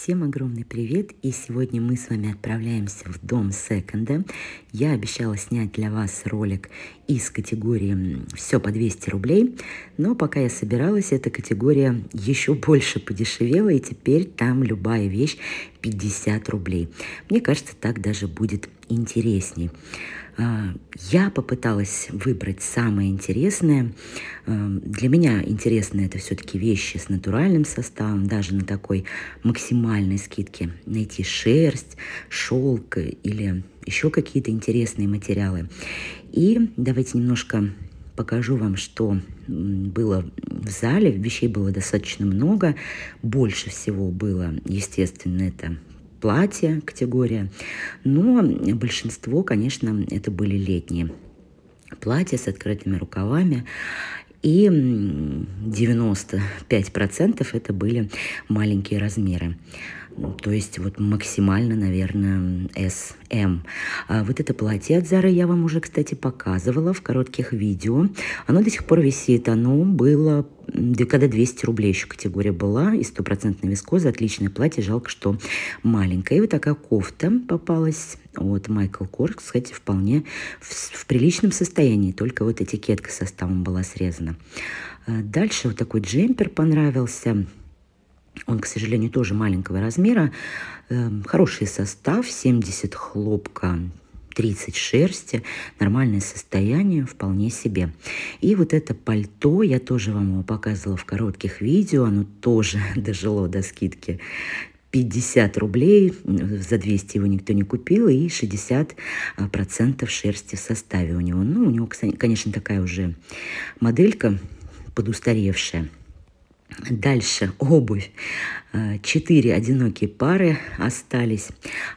Всем огромный привет! И сегодня мы с вами отправляемся в дом секонда. Я обещала снять для вас ролик из категории «Все по 200 рублей», но пока я собиралась, эта категория еще больше подешевела, и теперь там любая вещь 50 рублей. Мне кажется, так даже будет интересней. А, я попыталась выбрать самое интересное. А, для меня интересны это все-таки вещи с натуральным составом, даже на такой максимальной скидке. Найти шерсть, шелк или еще какие-то интересные материалы. И давайте немножко покажу вам, что было в зале. Вещей было достаточно много. Больше всего было, естественно, это платья категория. Но большинство, конечно, это были летние платья с открытыми рукавами. И 95% это были маленькие размеры то есть вот максимально, наверное, S, M. А вот это платье от Зары я вам уже, кстати, показывала в коротких видео. Оно до сих пор висит, оно было когда 200 рублей еще категория была, и стопроцентная вискоза, отличное платье, жалко, что маленькое. И вот такая кофта попалась от Майкл Коркс, кстати, вполне в, в приличном состоянии, только вот этикетка составом была срезана. А дальше вот такой джемпер понравился, он, к сожалению, тоже маленького размера. Эм, хороший состав, 70 хлопка, 30 шерсти, нормальное состояние, вполне себе. И вот это пальто, я тоже вам его показывала в коротких видео, оно тоже дожило до скидки 50 рублей, за 200 его никто не купил, и 60% а, шерсти в составе у него. Ну, у него, конечно, такая уже моделька подустаревшая. Дальше обувь. А, четыре одинокие пары остались.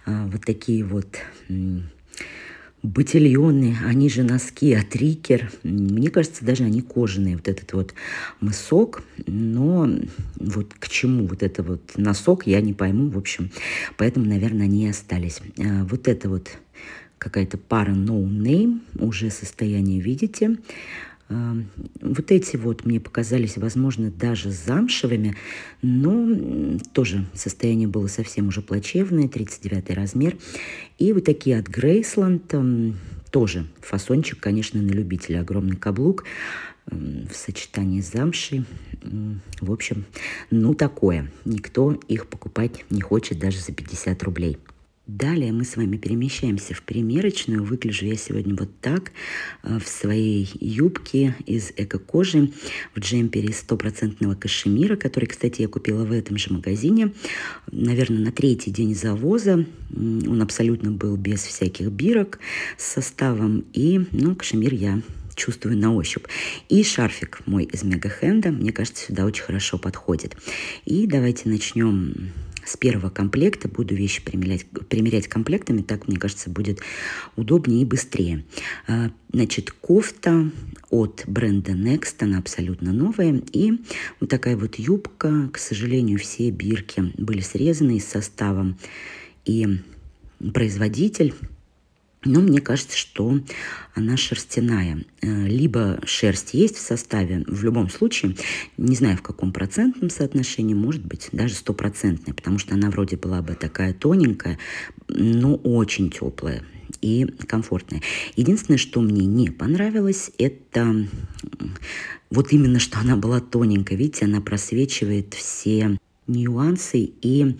А, вот такие вот ботильоны, они же носки от Рикер. Мне кажется, даже они кожаные, вот этот вот мысок. Но вот к чему вот это вот носок, я не пойму, в общем. Поэтому, наверное, они и остались. А, вот это вот какая-то пара No Name, уже состояние видите. Вот эти вот мне показались, возможно, даже замшевыми, но тоже состояние было совсем уже плачевное, 39 размер. И вот такие от Грейсланд, тоже фасончик, конечно, на любителя, огромный каблук в сочетании с замшей. В общем, ну такое. Никто их покупать не хочет даже за 50 рублей. Далее мы с вами перемещаемся в примерочную. Выгляжу я сегодня вот так, э, в своей юбке из эко-кожи, в джемпере из стопроцентного кашемира, который, кстати, я купила в этом же магазине, наверное, на третий день завоза. Он абсолютно был без всяких бирок с составом, и, ну, кашемир я чувствую на ощупь. И шарфик мой из Мегахенда, мне кажется, сюда очень хорошо подходит. И давайте начнем с первого комплекта. Буду вещи примерять, примерять комплектами, так, мне кажется, будет удобнее и быстрее. А, значит, кофта от бренда Next, она абсолютно новая. И вот такая вот юбка, к сожалению, все бирки были срезаны из состава. И производитель но мне кажется, что она шерстяная. Э, либо шерсть есть в составе, в любом случае, не знаю в каком процентном соотношении, может быть, даже стопроцентная, потому что она вроде была бы такая тоненькая, но очень теплая и комфортная. Единственное, что мне не понравилось, это вот именно, что она была тоненькая. Видите, она просвечивает все нюансы и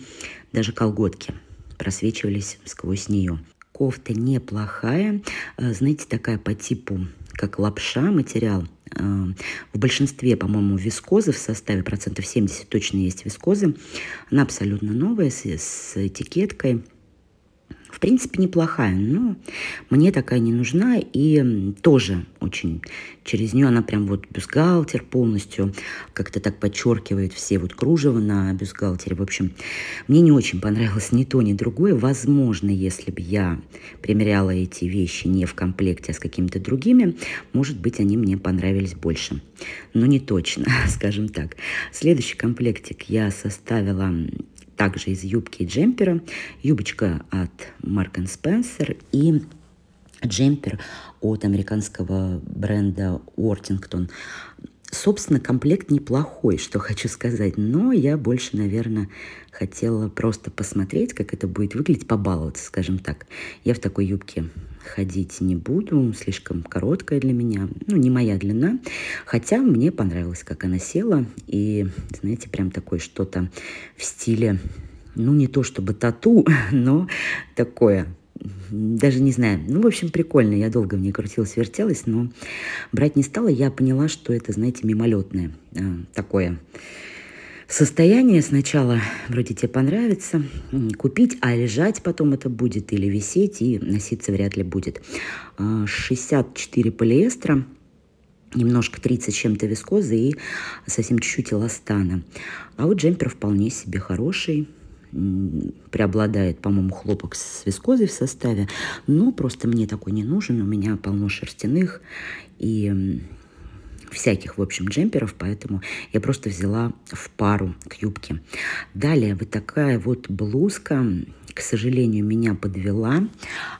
даже колготки просвечивались сквозь нее. Кофта неплохая, э, знаете, такая по типу, как лапша материал. Э, в большинстве, по-моему, вискозы в составе процентов 70 точно есть вискозы. Она абсолютно новая, с, с этикеткой – в принципе, неплохая, но мне такая не нужна и тоже очень через нее она прям вот бюстгальтер полностью как-то так подчеркивает все вот кружева на бюстгальтере. В общем, мне не очень понравилось ни то, ни другое. Возможно, если бы я примеряла эти вещи не в комплекте, а с какими-то другими, может быть, они мне понравились больше. Но не точно, скажем так. Следующий комплектик я составила также из юбки и джемпера. Юбочка от Марк Спенсер и джемпер от американского бренда Уортингтон. Собственно, комплект неплохой, что хочу сказать, но я больше, наверное, хотела просто посмотреть, как это будет выглядеть, побаловаться, скажем так. Я в такой юбке ходить не буду, слишком короткая для меня, ну, не моя длина, хотя мне понравилось, как она села, и, знаете, прям такое что-то в стиле, ну, не то чтобы тату, но такое даже не знаю. Ну, в общем, прикольно. Я долго в ней крутилась, вертелась, но брать не стала. Я поняла, что это, знаете, мимолетное э, такое состояние. Сначала вроде тебе понравится купить, а лежать потом это будет или висеть, и носиться вряд ли будет. 64 а, полиэстера, немножко 30 чем-то вискозы и совсем чуть-чуть эластана. А вот джемпер вполне себе хороший, преобладает, по-моему, хлопок с вискозой в составе, но просто мне такой не нужен, у меня полно шерстяных и всяких, в общем, джемперов, поэтому я просто взяла в пару к юбке. Далее вот такая вот блузка, к сожалению, меня подвела.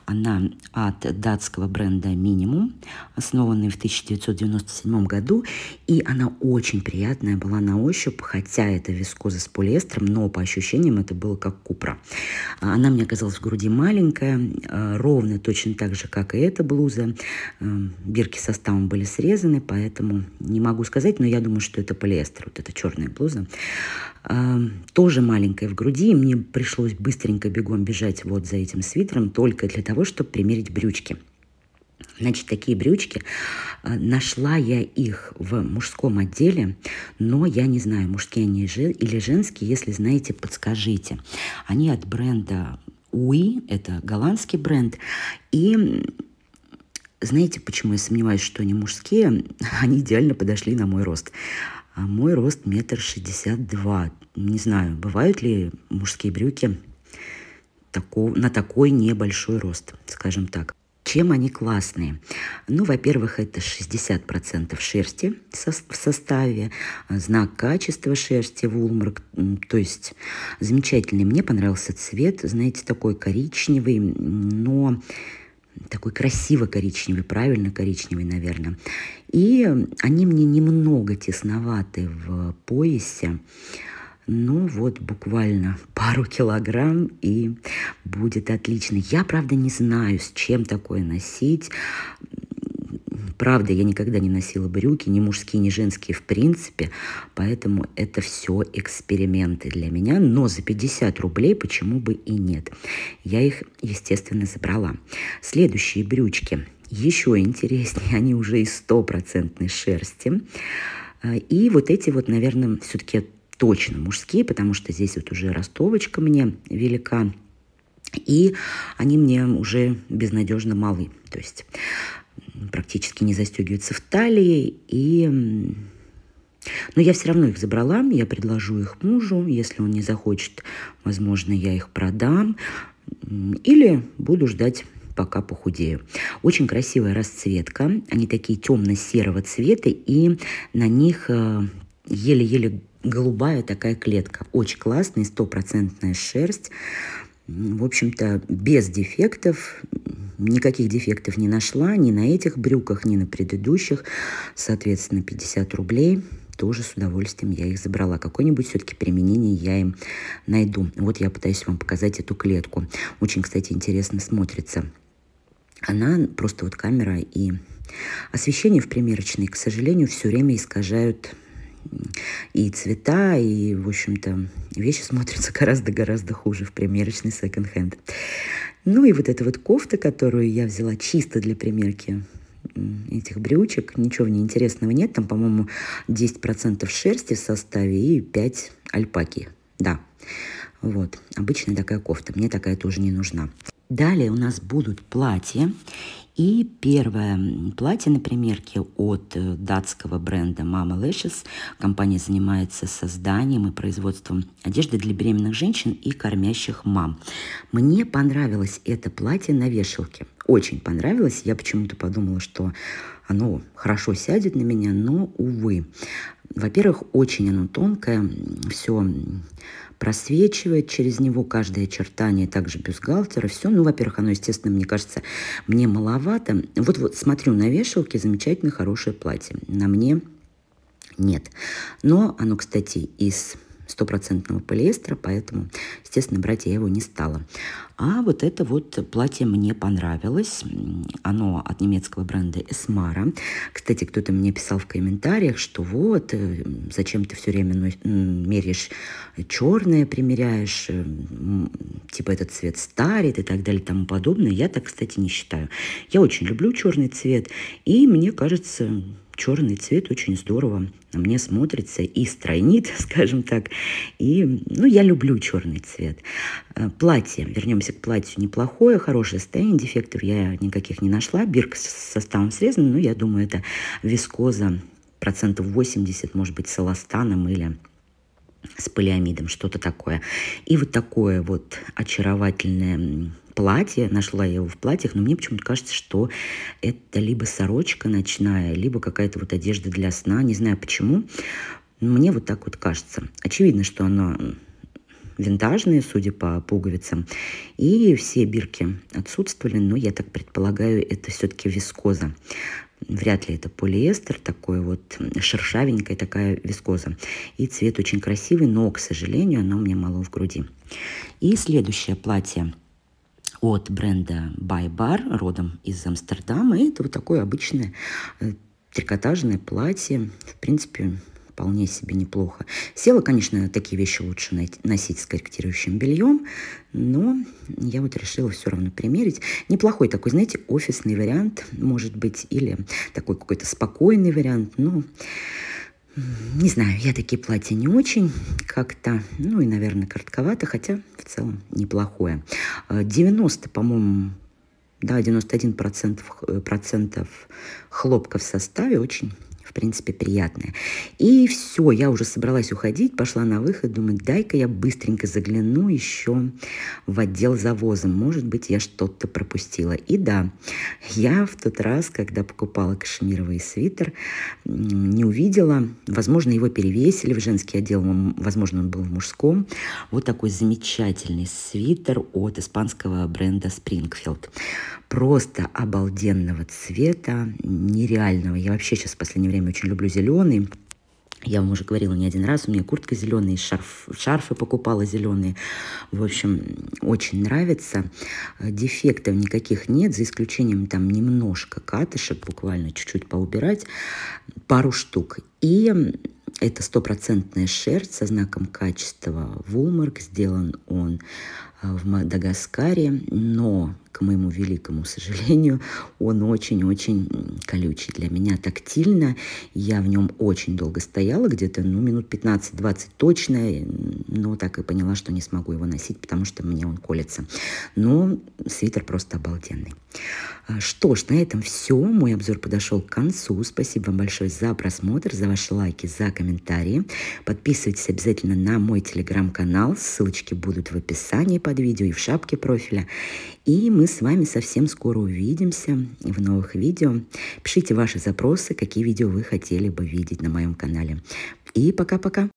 Она от датского бренда «Минимум», основанный в 1997 году, и она очень приятная была на ощупь, хотя это вискоза с полиэстером, но по ощущениям это было как купра. А, она мне оказалась в груди маленькая, а, ровно точно так же, как и эта блуза. Э, бирки составом были срезаны, поэтому не могу сказать, но я думаю, что это полиэстер, вот эта черная блуза. А, тоже маленькая в груди, и мне пришлось быстренько бегать бегом бежать вот за этим свитером только для того, чтобы примерить брючки. Значит, такие брючки. А, нашла я их в мужском отделе, но я не знаю, мужские они или женские. Если знаете, подскажите. Они от бренда Уи, это голландский бренд. И знаете, почему я сомневаюсь, что они мужские? Они идеально подошли на мой рост. А мой рост метр шестьдесят два. Не знаю, бывают ли мужские брюки таков, на такой небольшой рост, скажем так. Чем они классные? Ну, во-первых, это 60% шерсти в составе, знак качества шерсти Вулмарк, то есть замечательный. Мне понравился цвет, знаете, такой коричневый, но такой красиво-коричневый, правильно коричневый, наверное. И они мне немного тесноваты в поясе ну вот буквально пару килограмм и будет отлично. Я, правда, не знаю, с чем такое носить. Правда, я никогда не носила брюки, ни мужские, ни женские в принципе, поэтому это все эксперименты для меня, но за 50 рублей почему бы и нет. Я их, естественно, забрала. Следующие брючки еще интереснее, они уже из стопроцентной шерсти. Э, и вот эти вот, наверное, все-таки точно мужские, потому что здесь вот уже ростовочка мне велика, и они мне уже безнадежно малы, то есть практически не застегиваются в талии, и но я все равно их забрала, я предложу их мужу, если он не захочет, возможно, я их продам или буду ждать пока похудею. Очень красивая расцветка. Они такие темно-серого цвета, и на них э, еле-еле голубая такая клетка. Очень классная, стопроцентная шерсть. В общем-то, без дефектов. Никаких дефектов не нашла ни на этих брюках, ни на предыдущих. Соответственно, 50 рублей тоже с удовольствием я их забрала. Какое-нибудь все-таки применение я им найду. Вот я пытаюсь вам показать эту клетку. Очень, кстати, интересно смотрится. Она просто вот камера и освещение в примерочной, к сожалению, все время искажают и цвета, и, в общем-то, вещи смотрятся гораздо-гораздо хуже в примерочной секонд-хенд. Ну и вот эта вот кофта, которую я взяла чисто для примерки этих брючек, ничего в ней интересного нет, там, по-моему, 10% шерсти в составе и 5 альпаки, да. Вот, обычная такая кофта, мне такая тоже не нужна. Далее у нас будут платья. И первое платье на примерке от э, датского бренда Mama Lashes. Компания занимается созданием и производством одежды для беременных женщин и кормящих мам. Мне понравилось это платье на вешалке. Очень понравилось. Я почему-то подумала, что оно хорошо сядет на меня, но, увы. Во-первых, очень оно тонкое, все просвечивает через него каждое очертание, также бюстгальтера, все. Ну, во-первых, оно, естественно, мне кажется, мне маловато. Вот-вот смотрю на вешалке, замечательно хорошее платье. На мне нет. Но оно, кстати, из стопроцентного полиэстера, поэтому, естественно, брать я его не стала. А вот это вот платье мне понравилось. Оно от немецкого бренда Esmara. Кстати, кто-то мне писал в комментариях, что вот, э, зачем ты все время меряешь э, черное, примеряешь, э, типа этот цвет старит и так далее и тому подобное. Я так, кстати, не считаю. Я очень люблю черный цвет, и мне кажется, черный цвет очень здорово на мне смотрится и стройнит, скажем так. И, ну, я люблю черный цвет. Э, платье, вернемся к платью, неплохое, хорошее состояние, дефектов я никаких не нашла. Бирк с составом срезан, но я думаю, это вискоза процентов 80, может быть, с эластаном или с полиамидом, что-то такое. И вот такое вот очаровательное платье, нашла я его в платьях, но мне почему-то кажется, что это либо сорочка ночная, либо какая-то вот одежда для сна, не знаю почему. Мне вот так вот кажется. Очевидно, что она винтажная, судя по пуговицам. И все бирки отсутствовали, но я так предполагаю, это все-таки вискоза. Вряд ли это полиэстер, такой вот шершавенькая такая вискоза. И цвет очень красивый, но, к сожалению, оно мне мало в груди. И следующее платье – от бренда Байбар, родом из Амстердама. И это вот такое обычное э, трикотажное платье. В принципе, вполне себе неплохо. Села, конечно, такие вещи лучше носить с корректирующим бельем, но я вот решила все равно примерить. Неплохой такой, знаете, офисный вариант, может быть, или такой какой-то спокойный вариант, но не знаю, я такие платья не очень как-то, ну и, наверное, коротковато, хотя в целом неплохое. 90, э, по-моему, да, 91% э, процентов хлопка в составе очень принципе, приятное. И все, я уже собралась уходить, пошла на выход, думаю, дай-ка я быстренько загляну еще в отдел завоза. Может быть, я что-то пропустила. И да, я в тот раз, когда покупала кашемировый свитер, не увидела. Возможно, его перевесили в женский отдел, возможно, он был в мужском. Вот такой замечательный свитер от испанского бренда Springfield. Просто обалденного цвета, нереального. Я вообще сейчас в последнее время зеленым, очень люблю зеленый. Я вам уже говорила не один раз, у меня куртка зеленая, шарф, шарфы покупала зеленые. В общем, очень нравится. Дефектов никаких нет, за исключением там немножко катышек, буквально чуть-чуть поубирать, пару штук. И это стопроцентная шерсть со знаком качества Woolmark. Сделан он а, в Мадагаскаре, но, к моему великому сожалению, он очень-очень колючий для меня тактильно. Я в нем очень долго стояла, где-то ну, минут 15-20 точно, но ну, так и поняла, что не смогу его носить, потому что мне он колется. Но свитер просто обалденный. А, что ж, на этом все. Мой обзор подошел к концу. Спасибо вам большое за просмотр, за ваши лайки, за комментарии. Подписывайтесь обязательно на мой телеграм-канал. Ссылочки будут в описании под видео и в шапке профиля. И мы с вами совсем скоро увидимся в новых видео. Пишите ваши запросы, какие видео вы хотели бы видеть на моем канале. И пока-пока!